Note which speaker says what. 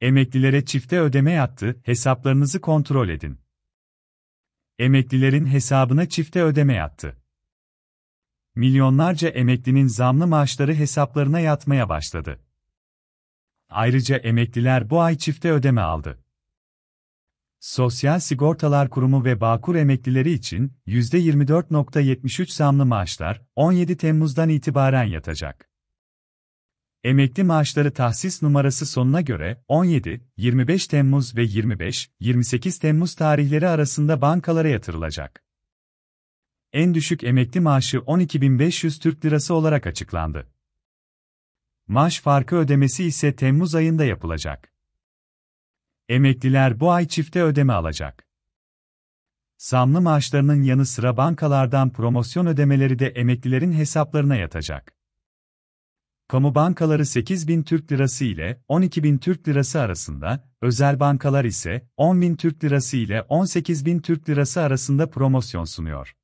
Speaker 1: Emeklilere çifte ödeme yaptı. hesaplarınızı kontrol edin. Emeklilerin hesabına çifte ödeme yattı. Milyonlarca emeklinin zamlı maaşları hesaplarına yatmaya başladı. Ayrıca emekliler bu ay çifte ödeme aldı. Sosyal Sigortalar Kurumu ve Bağkur emeklileri için %24.73 zamlı maaşlar 17 Temmuz'dan itibaren yatacak. Emekli maaşları tahsis numarası sonuna göre 17, 25 Temmuz ve 25, 28 Temmuz tarihleri arasında bankalara yatırılacak. En düşük emekli maaşı 12.500 Türk Lirası olarak açıklandı. Maaş farkı ödemesi ise Temmuz ayında yapılacak. Emekliler bu ay çifte ödeme alacak. Zamlı maaşlarının yanı sıra bankalardan promosyon ödemeleri de emeklilerin hesaplarına yatacak. Kamu bankaları 8 bin Türk Lirası ile 12 bin Türk Lirası arasında, özel bankalar ise 10 bin Türk Lirası ile 18 bin Türk Lirası arasında promosyon sunuyor.